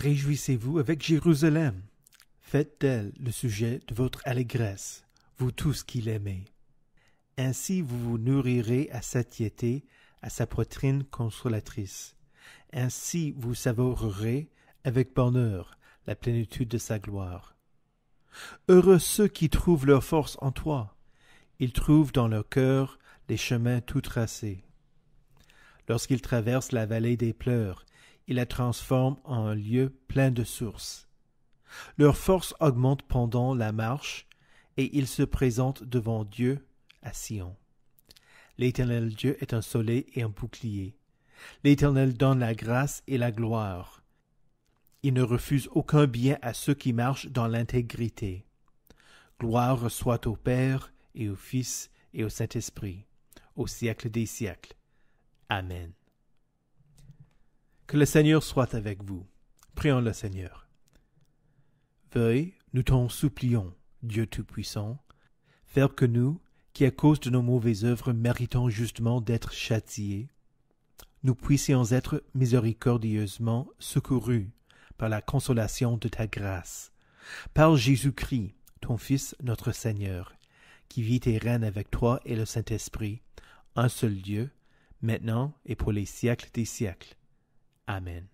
Réjouissez-vous avec Jérusalem. Faites d'elle le sujet de votre allégresse, vous tous qui l'aimez. Ainsi vous vous nourrirez à satiété, à sa poitrine consolatrice. Ainsi vous savourerez avec bonheur la plénitude de sa gloire. Heureux ceux qui trouvent leur force en toi. Ils trouvent dans leur cœur les chemins tout tracés. Lorsqu'ils traversent la vallée des pleurs, et la transforme en un lieu plein de sources. Leur force augmente pendant la marche, et ils se présentent devant Dieu à Sion. L'Éternel Dieu est un soleil et un bouclier. L'Éternel donne la grâce et la gloire. Il ne refuse aucun bien à ceux qui marchent dans l'intégrité. Gloire soit au Père et au Fils et au Saint-Esprit, au siècle des siècles. Amen. Que le Seigneur soit avec vous. Prions le Seigneur. Veuille, nous t'en supplions, Dieu Tout-Puissant, faire que nous, qui à cause de nos mauvaises œuvres méritons justement d'être châtiés, nous puissions être miséricordieusement secourus par la consolation de ta grâce, par Jésus-Christ, ton Fils notre Seigneur, qui vit et règne avec toi et le Saint-Esprit, un seul Dieu, maintenant et pour les siècles des siècles. Amen.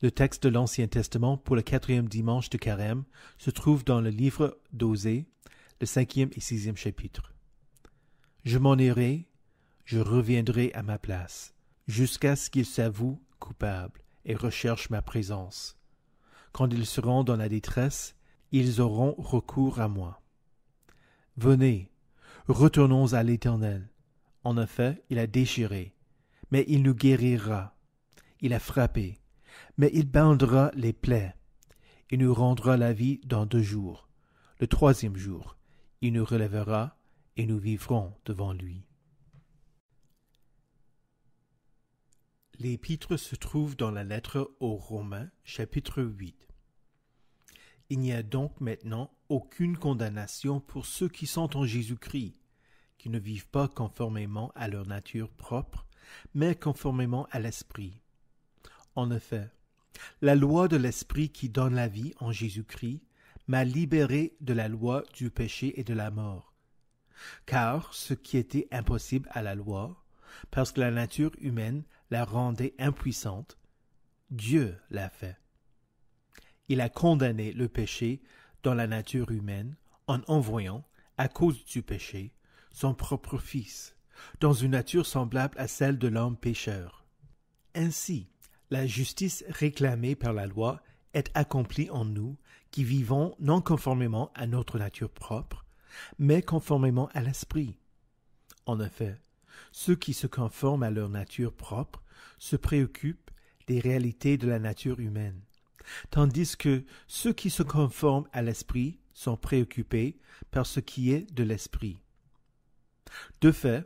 Le texte de l'Ancien Testament pour le quatrième dimanche de Carême se trouve dans le livre d'Osée, le cinquième et sixième chapitre. Je m'en irai, je reviendrai à ma place, jusqu'à ce qu'ils s'avouent coupables et recherchent ma présence. Quand ils seront dans la détresse, ils auront recours à moi. Venez, retournons à l'Éternel, en effet, il a déchiré, mais il nous guérira. Il a frappé, mais il bandera les plaies. Il nous rendra la vie dans deux jours. Le troisième jour, il nous relèvera et nous vivrons devant lui. L'épître se trouve dans la lettre aux Romains, chapitre 8. Il n'y a donc maintenant aucune condamnation pour ceux qui sont en Jésus-Christ, qui ne vivent pas conformément à leur nature propre, mais conformément à l'Esprit. En effet, la loi de l'Esprit qui donne la vie en Jésus-Christ m'a libéré de la loi du péché et de la mort. Car ce qui était impossible à la loi, parce que la nature humaine la rendait impuissante, Dieu l'a fait. Il a condamné le péché dans la nature humaine en envoyant, à cause du péché, son propre Fils, dans une nature semblable à celle de l'homme pécheur. Ainsi, la justice réclamée par la loi est accomplie en nous qui vivons non conformément à notre nature propre, mais conformément à l'esprit. En effet, ceux qui se conforment à leur nature propre se préoccupent des réalités de la nature humaine, tandis que ceux qui se conforment à l'esprit sont préoccupés par ce qui est de l'esprit. De fait,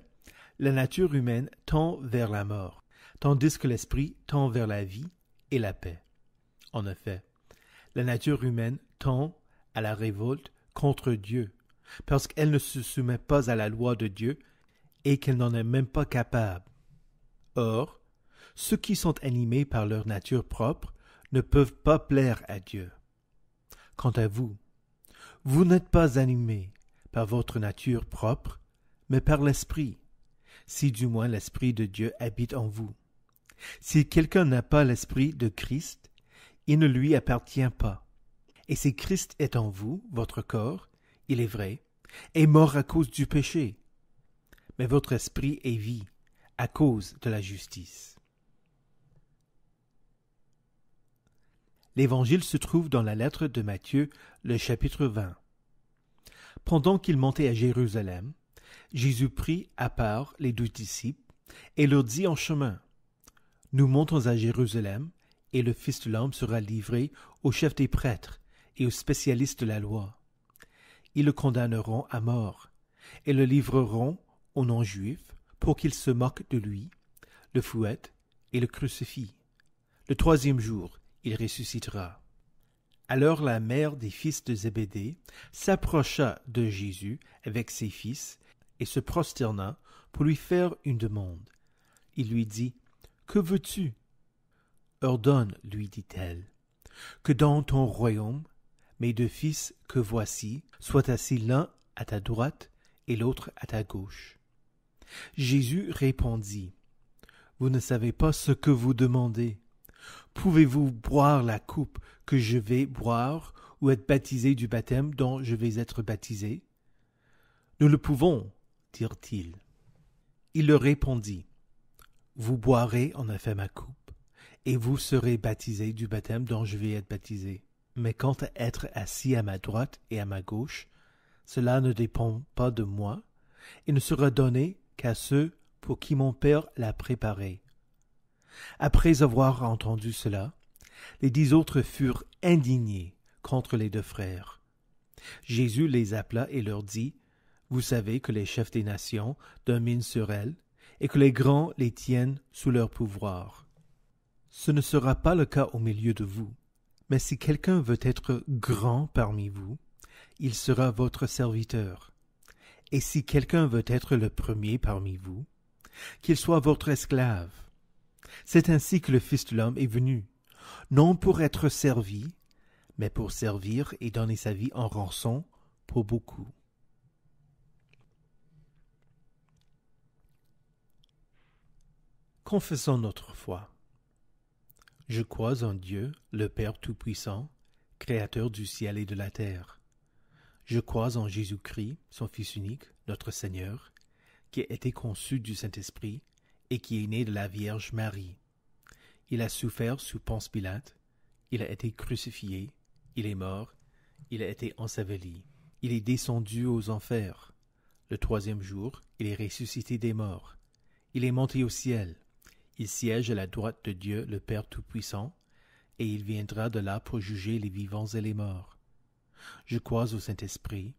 la nature humaine tend vers la mort, tandis que l'esprit tend vers la vie et la paix. En effet, la nature humaine tend à la révolte contre Dieu, parce qu'elle ne se soumet pas à la loi de Dieu et qu'elle n'en est même pas capable. Or, ceux qui sont animés par leur nature propre ne peuvent pas plaire à Dieu. Quant à vous, vous n'êtes pas animés par votre nature propre, mais par l'Esprit, si du moins l'Esprit de Dieu habite en vous. Si quelqu'un n'a pas l'Esprit de Christ, il ne lui appartient pas. Et si Christ est en vous, votre corps, il est vrai, est mort à cause du péché, mais votre esprit est vie à cause de la justice. L'évangile se trouve dans la lettre de Matthieu, le chapitre 20. Pendant qu'il montait à Jérusalem, Jésus prit à part les deux disciples et leur dit en chemin Nous montons à Jérusalem, et le Fils de l'homme sera livré aux chefs des prêtres et aux spécialistes de la loi. Ils le condamneront à mort et le livreront aux non-juifs pour qu'ils se moquent de lui, le fouettent et le crucifient. Le troisième jour, il ressuscitera. Alors la mère des fils de Zébédée s'approcha de Jésus avec ses fils et se prosterna pour lui faire une demande. Il lui dit Que veux-tu Ordonne, lui dit-elle, que dans ton royaume, mes deux fils que voici soient assis l'un à ta droite et l'autre à ta gauche. Jésus répondit Vous ne savez pas ce que vous demandez. Pouvez-vous boire la coupe que je vais boire ou être baptisé du baptême dont je vais être baptisé Nous le pouvons, il leur répondit, Vous boirez en effet ma coupe, et vous serez baptisés du baptême dont je vais être baptisé. Mais quant à être assis à ma droite et à ma gauche, cela ne dépend pas de moi, et ne sera donné qu'à ceux pour qui mon Père l'a préparé. Après avoir entendu cela, les dix autres furent indignés contre les deux frères. Jésus les appela et leur dit vous savez que les chefs des nations dominent sur elles, et que les grands les tiennent sous leur pouvoir. Ce ne sera pas le cas au milieu de vous, mais si quelqu'un veut être grand parmi vous, il sera votre serviteur. Et si quelqu'un veut être le premier parmi vous, qu'il soit votre esclave. C'est ainsi que le Fils de l'homme est venu, non pour être servi, mais pour servir et donner sa vie en rançon pour beaucoup. Confessons notre foi. Je crois en Dieu, le Père Tout-Puissant, Créateur du ciel et de la terre. Je crois en Jésus-Christ, son Fils unique, notre Seigneur, qui a été conçu du Saint-Esprit et qui est né de la Vierge Marie. Il a souffert sous Ponce Pilate, il a été crucifié, il est mort, il a été enseveli. Il est descendu aux enfers. Le troisième jour, il est ressuscité des morts. Il est monté au ciel. Il siège à la droite de Dieu le Père Tout-Puissant, et il viendra de là pour juger les vivants et les morts. Je crois au Saint-Esprit,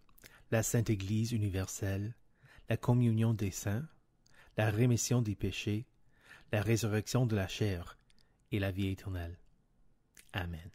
la Sainte Église universelle, la communion des saints, la rémission des péchés, la résurrection de la chair et la vie éternelle. Amen.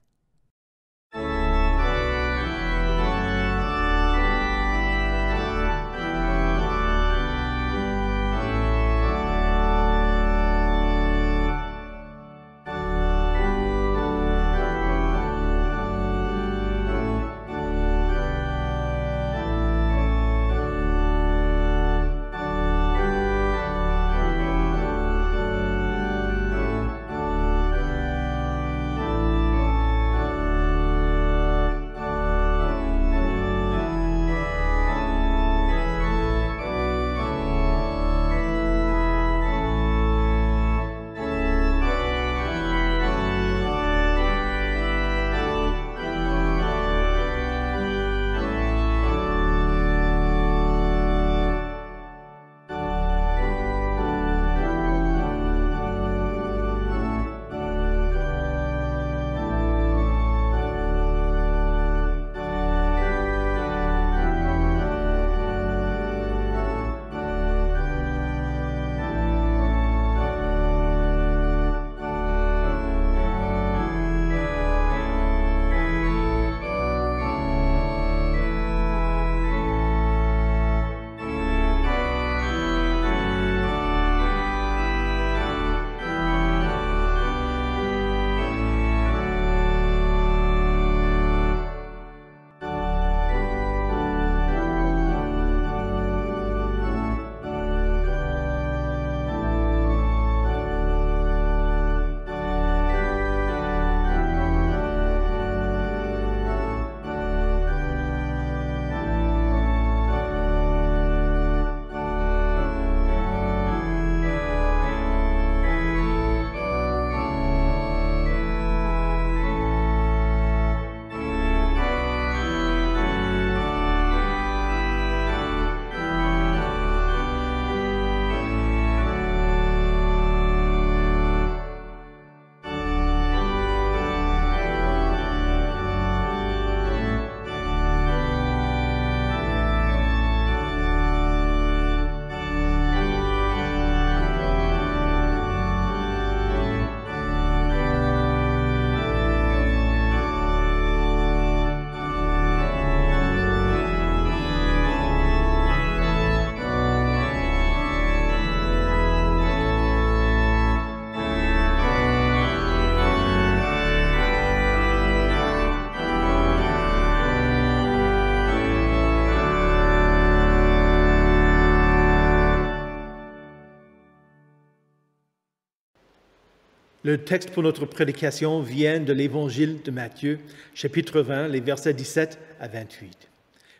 Le texte pour notre prédication vient de l'Évangile de Matthieu, chapitre 20, les versets 17 à 28.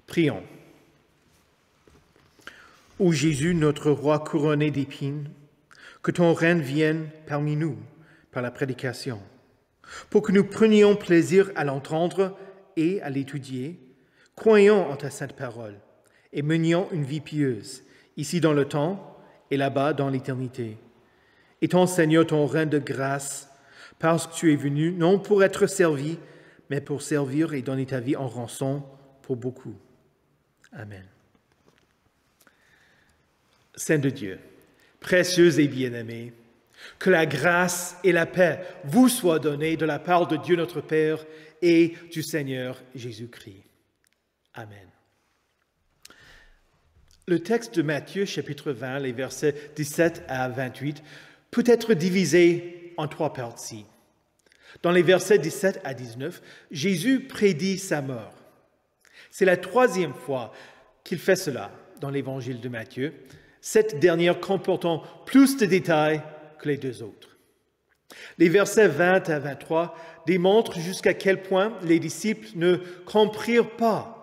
Prions. Ô Jésus, notre roi couronné d'épines, que ton règne vienne parmi nous par la prédication, pour que nous prenions plaisir à l'entendre et à l'étudier, croyons en ta sainte parole et menions une vie pieuse, ici dans le temps et là-bas dans l'éternité et ton Seigneur, ton rein de grâce, parce que tu es venu, non pour être servi, mais pour servir et donner ta vie en rançon pour beaucoup. Amen. Saint de Dieu, précieuse et bien aimée que la grâce et la paix vous soient données de la part de Dieu notre Père et du Seigneur Jésus-Christ. Amen. Le texte de Matthieu chapitre 20, les versets 17 à 28, peut être divisé en trois parties. Dans les versets 17 à 19, Jésus prédit sa mort. C'est la troisième fois qu'il fait cela dans l'évangile de Matthieu, cette dernière comportant plus de détails que les deux autres. Les versets 20 à 23 démontrent jusqu'à quel point les disciples ne comprirent pas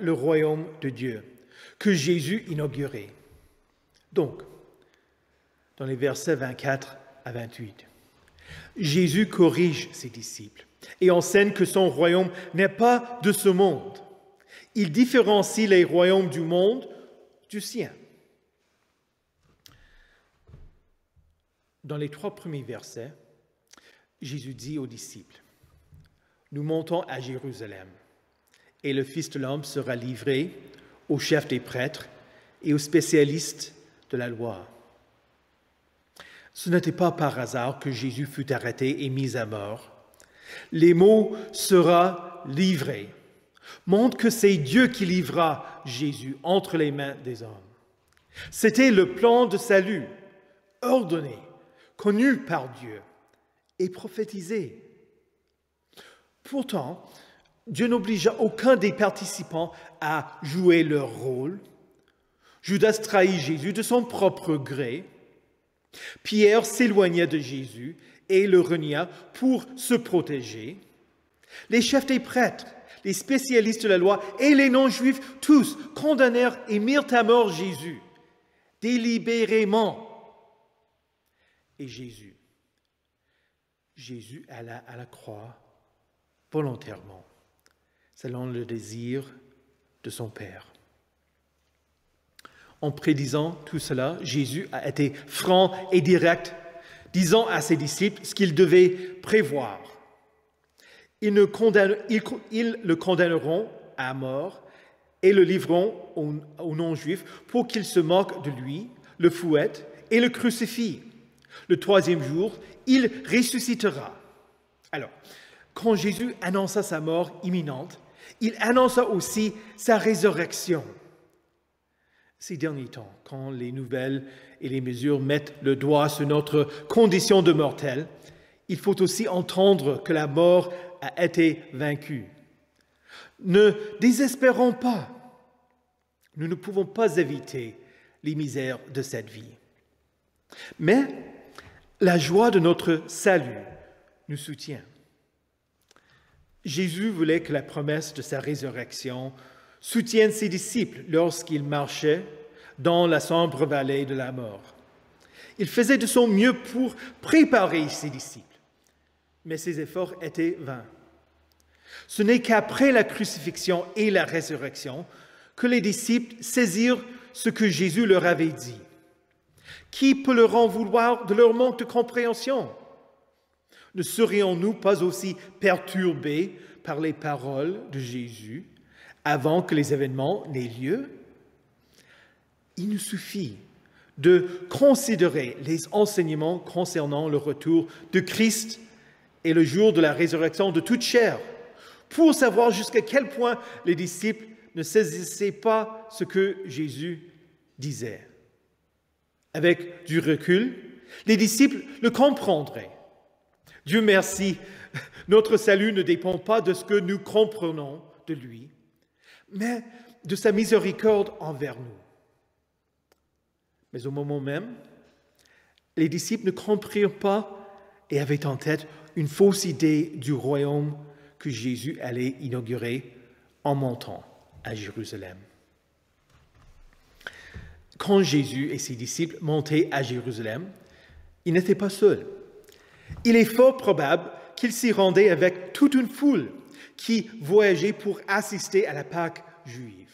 le royaume de Dieu que Jésus inaugurait. Donc, dans les versets 24 à 28. Jésus corrige ses disciples et enseigne que son royaume n'est pas de ce monde. Il différencie les royaumes du monde du sien. Dans les trois premiers versets, Jésus dit aux disciples, Nous montons à Jérusalem, et le Fils de l'homme sera livré aux chefs des prêtres et aux spécialistes de la loi. Ce n'était pas par hasard que Jésus fut arrêté et mis à mort. Les mots sera livré montrent que c'est Dieu qui livra Jésus entre les mains des hommes. C'était le plan de salut, ordonné, connu par Dieu et prophétisé. Pourtant, Dieu n'obligea aucun des participants à jouer leur rôle. Judas trahit Jésus de son propre gré. Pierre s'éloigna de Jésus et le renia pour se protéger. Les chefs des prêtres, les spécialistes de la loi et les non-juifs, tous condamnèrent et mirent à mort Jésus, délibérément. Et Jésus, Jésus alla à la croix volontairement, selon le désir de son Père. En prédisant tout cela, Jésus a été franc et direct, disant à ses disciples ce qu'ils devaient prévoir. Ils, le condamneront à mort et le livreront aux, aux non-juifs pour qu'ils se moquent de lui, le fouettent et le crucifient. Le troisième jour, il ressuscitera. Alors, quand Jésus annonça sa mort imminente, il annonça aussi sa résurrection ces derniers temps, quand les nouvelles et les mesures mettent le doigt sur notre condition de mortel, il faut aussi entendre que la mort a été vaincue. Ne désespérons pas. Nous ne pouvons pas éviter les misères de cette vie. Mais la joie de notre salut nous soutient. Jésus voulait que la promesse de sa résurrection soutiennent ses disciples lorsqu'ils marchaient dans la sombre vallée de la mort. Il faisait de son mieux pour préparer ses disciples, mais ses efforts étaient vains. Ce n'est qu'après la crucifixion et la résurrection que les disciples saisirent ce que Jésus leur avait dit. Qui peut leur en vouloir de leur manque de compréhension Ne serions-nous pas aussi perturbés par les paroles de Jésus avant que les événements n'aient lieu. Il nous suffit de considérer les enseignements concernant le retour de Christ et le jour de la résurrection de toute chair pour savoir jusqu'à quel point les disciples ne saisissaient pas ce que Jésus disait. Avec du recul, les disciples le comprendraient. Dieu merci, notre salut ne dépend pas de ce que nous comprenons de lui, mais de sa miséricorde envers nous. Mais au moment même, les disciples ne comprirent pas et avaient en tête une fausse idée du royaume que Jésus allait inaugurer en montant à Jérusalem. Quand Jésus et ses disciples montaient à Jérusalem, ils n'étaient pas seuls. Il est fort probable qu'ils s'y rendaient avec toute une foule qui voyageaient pour assister à la Pâque juive,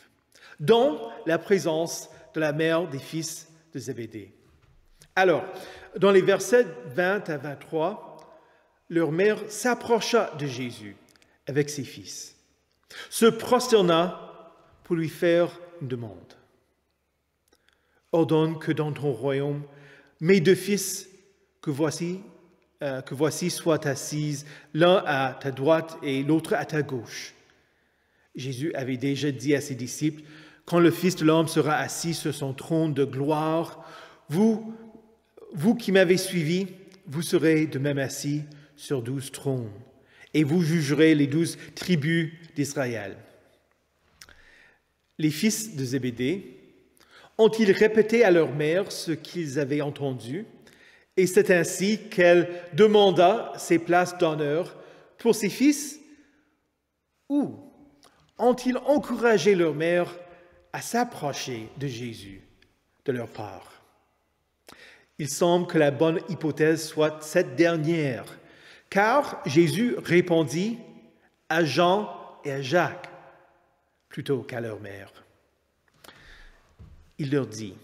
dans la présence de la mère des fils de Zébédée. Alors, dans les versets 20 à 23, leur mère s'approcha de Jésus avec ses fils, se prosterna pour lui faire une demande. Ordonne que dans ton royaume, mes deux fils que voici euh, que voici soit assise, l'un à ta droite et l'autre à ta gauche. Jésus avait déjà dit à ses disciples, quand le Fils de l'homme sera assis sur son trône de gloire, vous, vous qui m'avez suivi, vous serez de même assis sur douze trônes, et vous jugerez les douze tribus d'Israël. Les fils de Zébédée ont-ils répété à leur mère ce qu'ils avaient entendu et c'est ainsi qu'elle demanda ses places d'honneur pour ses fils. ou ont-ils encouragé leur mère à s'approcher de Jésus de leur part Il semble que la bonne hypothèse soit cette dernière, car Jésus répondit à Jean et à Jacques plutôt qu'à leur mère. Il leur dit,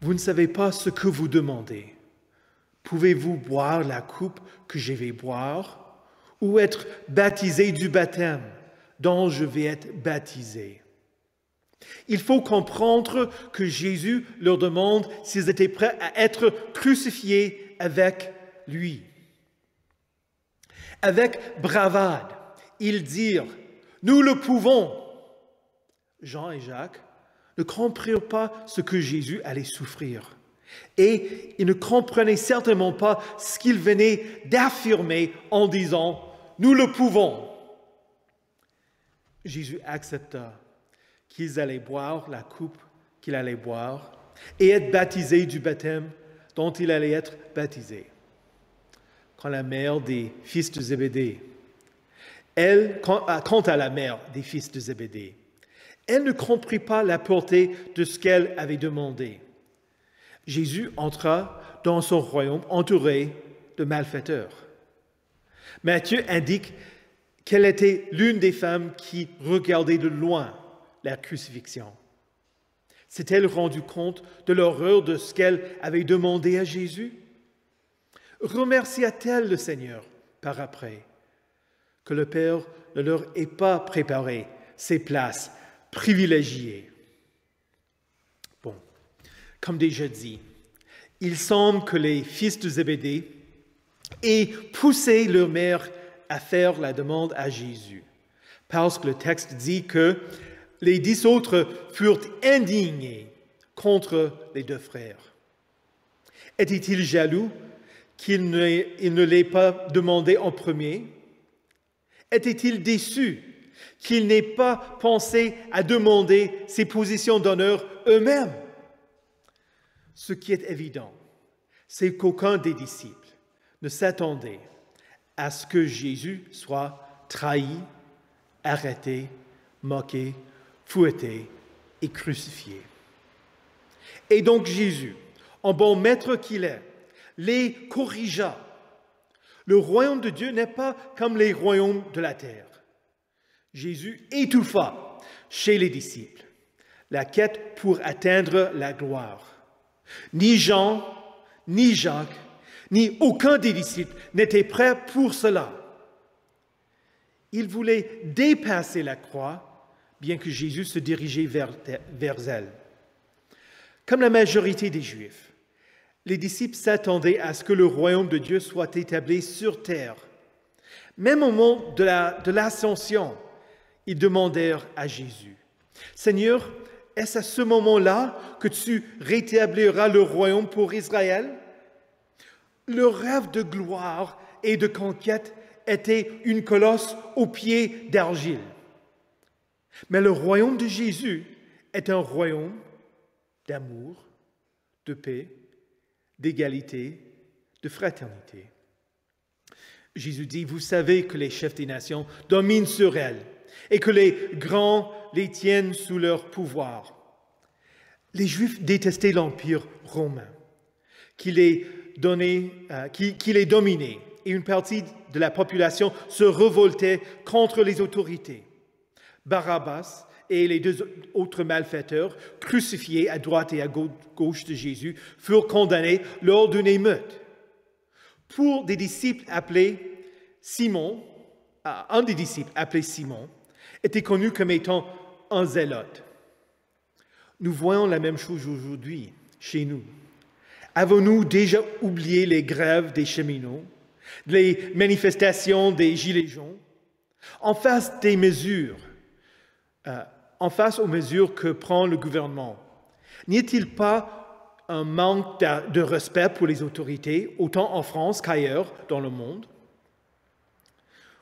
Vous ne savez pas ce que vous demandez. Pouvez-vous boire la coupe que je vais boire ou être baptisé du baptême dont je vais être baptisé? Il faut comprendre que Jésus leur demande s'ils étaient prêts à être crucifiés avec lui. Avec bravade, ils dirent, nous le pouvons. Jean et Jacques ne comprirent pas ce que Jésus allait souffrir. Et ils ne comprenaient certainement pas ce qu'il venait d'affirmer en disant, nous le pouvons. Jésus accepta qu'ils allaient boire la coupe qu'il allait boire et être baptisé du baptême dont il allait être baptisé. Quand la mère des fils de Zébédée, elle, ah, quant à la mère des fils de Zébédée, elle ne comprit pas la portée de ce qu'elle avait demandé. Jésus entra dans son royaume entouré de malfaiteurs. Matthieu indique qu'elle était l'une des femmes qui regardait de loin la crucifixion. S'est-elle rendue compte de l'horreur de ce qu'elle avait demandé à Jésus Remercia-t-elle le Seigneur par après que le Père ne leur ait pas préparé ses places privilégiées comme déjà dit, il semble que les fils de Zébédée aient poussé leur mère à faire la demande à Jésus, parce que le texte dit que les dix autres furent indignés contre les deux frères. Était-il jaloux qu'il ne, l'aient pas demandé en premier Était-il déçu qu'il n'ait pas pensé à demander ses positions d'honneur eux-mêmes ce qui est évident, c'est qu'aucun des disciples ne s'attendait à ce que Jésus soit trahi, arrêté, moqué, fouetté et crucifié. Et donc Jésus, en bon maître qu'il est, les corrigea. Le royaume de Dieu n'est pas comme les royaumes de la terre. Jésus étouffa chez les disciples la quête pour atteindre la gloire ni Jean, ni Jacques, ni aucun des disciples n'était prêt pour cela. Ils voulaient dépasser la croix, bien que Jésus se dirigeait vers, vers elle. Comme la majorité des Juifs, les disciples s'attendaient à ce que le royaume de Dieu soit établi sur terre. Même au moment de l'ascension, la, de ils demandèrent à Jésus, Seigneur, est-ce à ce moment-là que tu rétabliras le royaume pour Israël Le rêve de gloire et de conquête était une colosse aux pieds d'argile. Mais le royaume de Jésus est un royaume d'amour, de paix, d'égalité, de fraternité. Jésus dit, vous savez que les chefs des nations dominent sur elles et que les grands les tiennent sous leur pouvoir. Les Juifs détestaient l'Empire romain, euh, qui les, dominait, et une partie de la population se révoltait contre les autorités. Barabbas et les deux autres malfaiteurs, crucifiés à droite et à gauche de Jésus, furent condamnés lors d'une émeute. Pour des disciples appelés Simon, euh, un des disciples appelé Simon, était connu comme étant un zélote. Nous voyons la même chose aujourd'hui chez nous. Avons-nous déjà oublié les grèves des cheminots, les manifestations des gilets jaunes En face des mesures, euh, en face aux mesures que prend le gouvernement, n'y a-t-il pas un manque de respect pour les autorités, autant en France qu'ailleurs dans le monde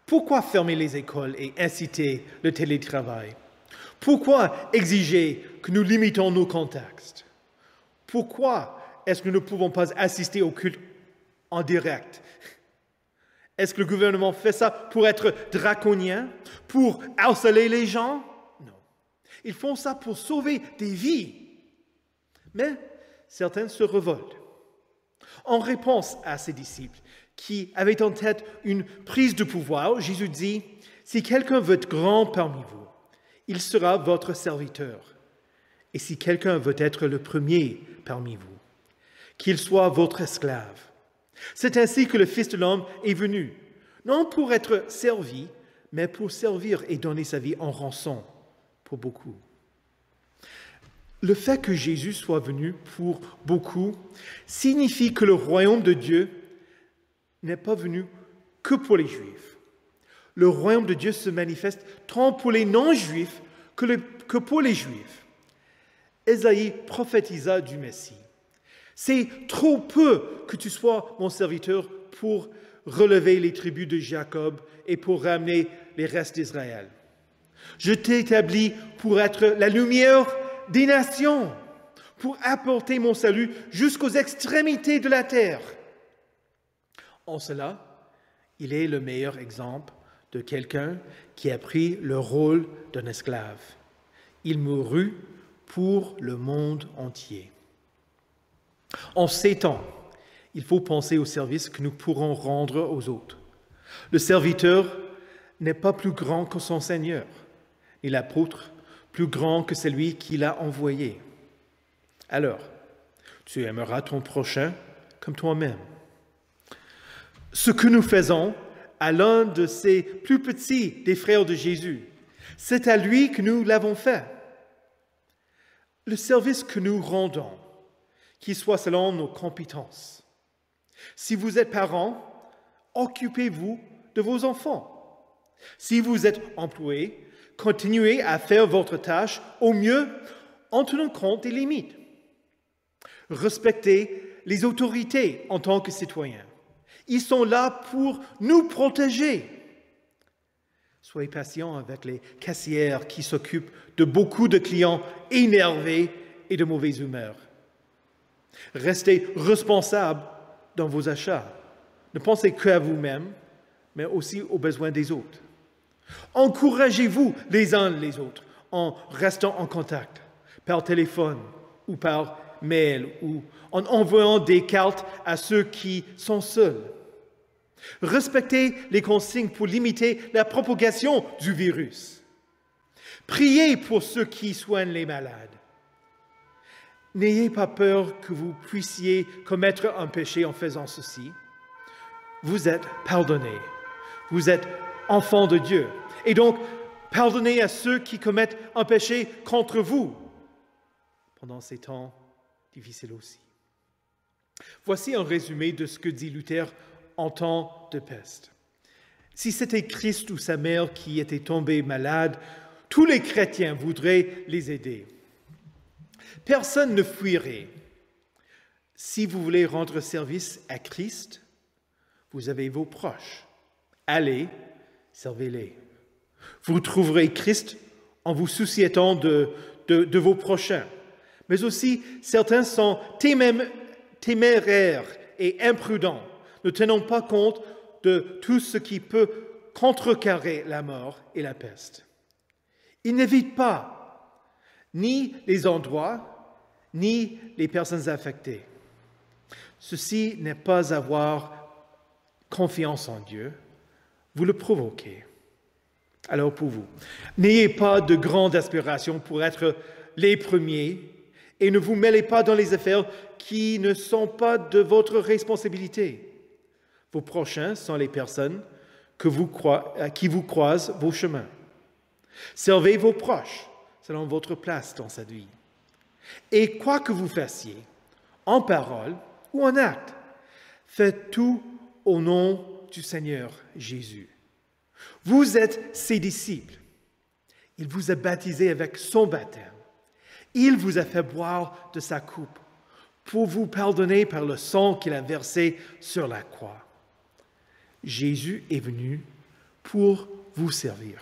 pourquoi fermer les écoles et inciter le télétravail Pourquoi exiger que nous limitons nos contacts Pourquoi est-ce que nous ne pouvons pas assister au culte en direct Est-ce que le gouvernement fait ça pour être draconien Pour harceler les gens Non. Ils font ça pour sauver des vies. Mais certains se révoltent. En réponse à ses disciples, qui avait en tête une prise de pouvoir, Jésus dit, Si quelqu'un veut être grand parmi vous, il sera votre serviteur. Et si quelqu'un veut être le premier parmi vous, qu'il soit votre esclave. C'est ainsi que le Fils de l'homme est venu, non pour être servi, mais pour servir et donner sa vie en rançon pour beaucoup. Le fait que Jésus soit venu pour beaucoup signifie que le royaume de Dieu n'est pas venu que pour les Juifs. Le royaume de Dieu se manifeste tant pour les non-Juifs que, pour les Juifs. Esaïe prophétisa du Messie. C'est trop peu que tu sois mon serviteur pour relever les tribus de Jacob et pour ramener les restes d'Israël. Je t'ai établi pour être la lumière des nations, pour apporter mon salut jusqu'aux extrémités de la terre. En cela, il est le meilleur exemple de quelqu'un qui a pris le rôle d'un esclave. Il mourut pour le monde entier. En ces temps, il faut penser au service que nous pourrons rendre aux autres. Le serviteur n'est pas plus grand que son Seigneur, ni l'apôtre plus grand que celui qui l'a envoyé. Alors, tu aimeras ton prochain comme toi-même ce que nous faisons à l'un de ces plus petits des frères de Jésus. C'est à lui que nous l'avons fait. Le service que nous rendons, qu'il soit selon nos compétences. Si vous êtes parents, occupez-vous de vos enfants. Si vous êtes employé, continuez à faire votre tâche au mieux en tenant compte des limites. Respectez les autorités en tant que citoyens. Ils sont là pour nous protéger. Soyez patients avec les caissières qui s'occupent de beaucoup de clients énervés et de mauvaise humeur. Restez responsable dans vos achats. Ne pensez qu'à vous-même, mais aussi aux besoins des autres. Encouragez-vous les uns les autres en restant en contact par téléphone ou par mail ou en envoyant des cartes à ceux qui sont seuls. Respectez les consignes pour limiter la propagation du virus. Priez pour ceux qui soignent les malades. N'ayez pas peur que vous puissiez commettre un péché en faisant ceci. Vous êtes pardonné. Vous êtes enfant de Dieu. Et donc, pardonnez à ceux qui commettent un péché contre vous. Pendant ces temps, difficile aussi. Voici un résumé de ce que dit Luther en temps de peste. Si c'était Christ ou sa mère qui était tombée malade, tous les chrétiens voudraient les aider. Personne ne fuirait. Si vous voulez rendre service à Christ, vous avez vos proches. Allez, servez-les. Vous trouverez Christ en vous souciant de, de vos prochains mais aussi certains sont téméraires et imprudents, ne tenant pas compte de tout ce qui peut contrecarrer la mort et la peste. Ils n'évitent pas ni les endroits, ni les personnes affectées. Ceci n'est pas avoir confiance en Dieu, vous le provoquez. Alors pour vous, n'ayez pas de grandes aspirations pour être les premiers et ne vous mêlez pas dans les affaires qui ne sont pas de votre responsabilité. Vos prochains sont les personnes que vous qui vous croisent vos chemins. Servez vos proches selon votre place dans cette vie. Et quoi que vous fassiez, en parole ou en acte, faites tout au nom du Seigneur Jésus. Vous êtes ses disciples. Il vous a baptisé avec son baptême. Il vous a fait boire de sa coupe pour vous pardonner par le sang qu'il a versé sur la croix. Jésus est venu pour vous servir.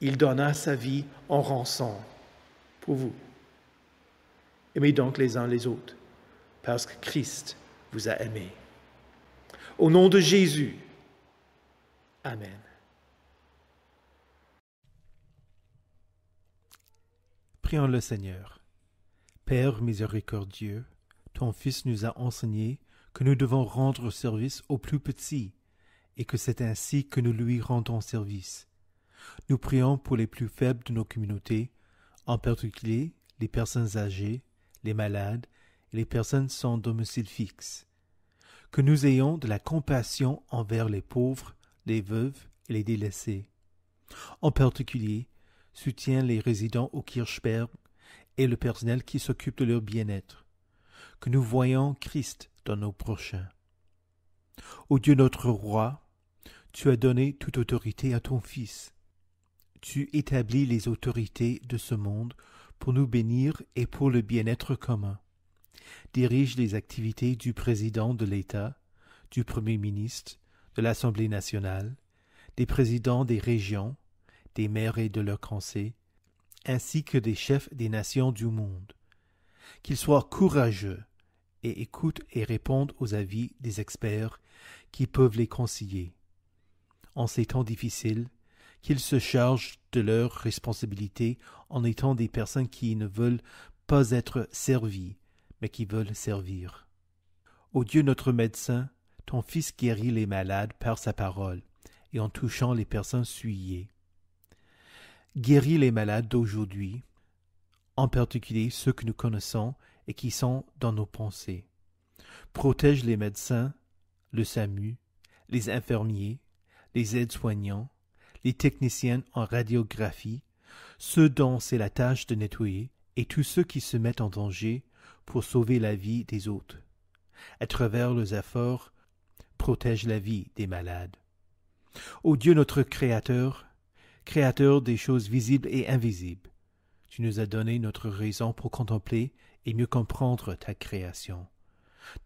Il donna sa vie en rançon pour vous. Aimez donc les uns les autres, parce que Christ vous a aimés. Au nom de Jésus, Amen. Prions le Seigneur. Père miséricordieux, ton Fils nous a enseigné que nous devons rendre service aux plus petits, et que c'est ainsi que nous lui rendons service. Nous prions pour les plus faibles de nos communautés, en particulier les personnes âgées, les malades et les personnes sans domicile fixe. Que nous ayons de la compassion envers les pauvres, les veuves et les délaissés. En particulier, soutient les résidents au Kirchberg et le personnel qui s'occupe de leur bien-être. Que nous voyons Christ dans nos prochains. Ô Dieu notre Roi, tu as donné toute autorité à ton Fils. Tu établis les autorités de ce monde pour nous bénir et pour le bien-être commun. Dirige les activités du président de l'État, du Premier ministre, de l'Assemblée nationale, des présidents des régions, des maires et de leurs conseils, ainsi que des chefs des nations du monde. Qu'ils soient courageux et écoutent et répondent aux avis des experts qui peuvent les conseiller. En ces temps difficiles, qu'ils se chargent de leurs responsabilités en étant des personnes qui ne veulent pas être servies, mais qui veulent servir. Ô Dieu notre médecin, ton Fils guérit les malades par sa parole, et en touchant les personnes suyées guérit les malades d'aujourd'hui, en particulier ceux que nous connaissons et qui sont dans nos pensées. Protège les médecins, le SAMU, les infirmiers, les aides-soignants, les techniciennes en radiographie, ceux dont c'est la tâche de nettoyer, et tous ceux qui se mettent en danger pour sauver la vie des autres. À travers leurs efforts, protège la vie des malades. Ô Dieu notre Créateur, Créateur des choses visibles et invisibles, tu nous as donné notre raison pour contempler et mieux comprendre ta création.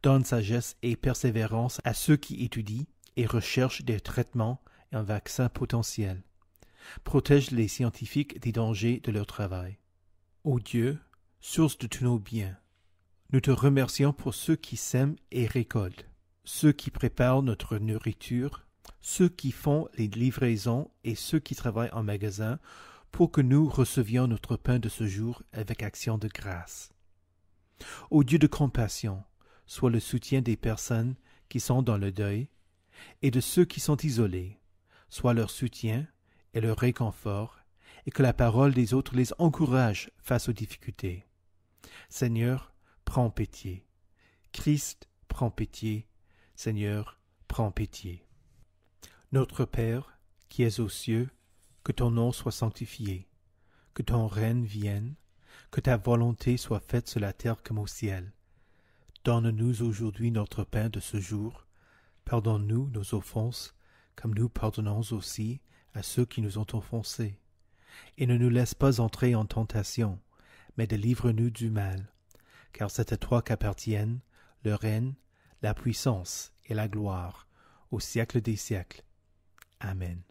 Donne sagesse et persévérance à ceux qui étudient et recherchent des traitements et un vaccin potentiel. Protège les scientifiques des dangers de leur travail. Ô Dieu, source de tous nos biens, nous te remercions pour ceux qui sèment et récoltent, ceux qui préparent notre nourriture ceux qui font les livraisons et ceux qui travaillent en magasin, pour que nous recevions notre pain de ce jour avec action de grâce. Ô Dieu de compassion, soit le soutien des personnes qui sont dans le deuil et de ceux qui sont isolés, Soit leur soutien et leur réconfort, et que la parole des autres les encourage face aux difficultés. Seigneur, prends pitié. Christ, prends pitié. Seigneur, prends pitié. Notre Père, qui es aux cieux, que ton nom soit sanctifié, que ton règne vienne, que ta volonté soit faite sur la terre comme au ciel. Donne-nous aujourd'hui notre pain de ce jour. Pardonne-nous nos offenses, comme nous pardonnons aussi à ceux qui nous ont offensés. Et ne nous laisse pas entrer en tentation, mais délivre-nous du mal. Car c'est à toi qu'appartiennent le règne, la puissance et la gloire, au siècle des siècles. Amen.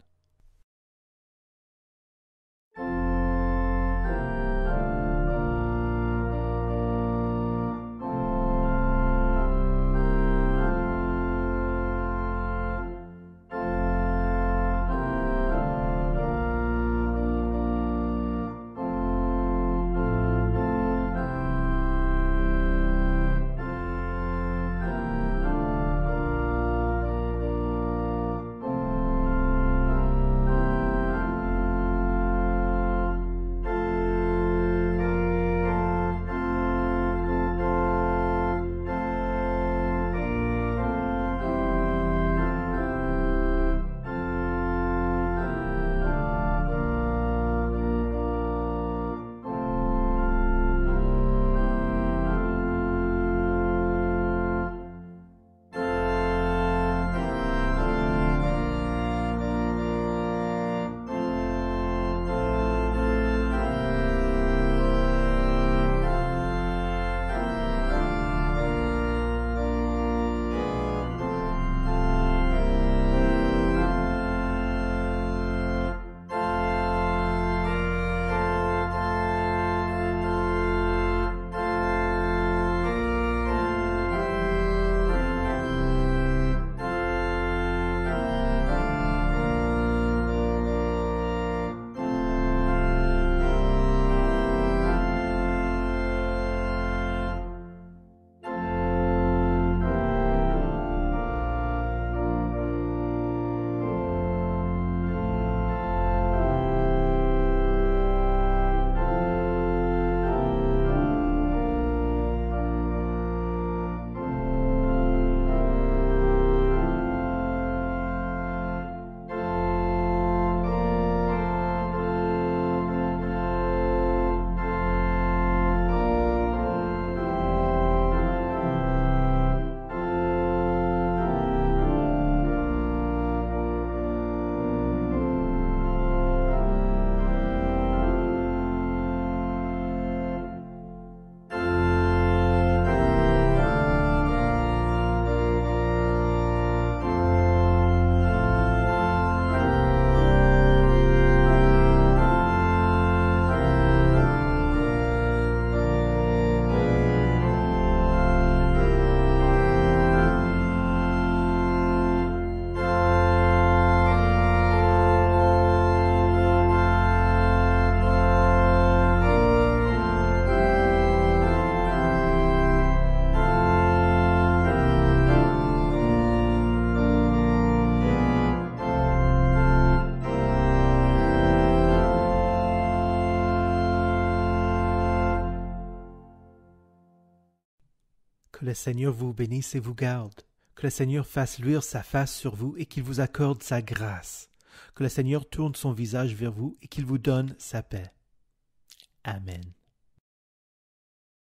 le Seigneur vous bénisse et vous garde. Que le Seigneur fasse luire sa face sur vous et qu'il vous accorde sa grâce. Que le Seigneur tourne son visage vers vous et qu'il vous donne sa paix. Amen.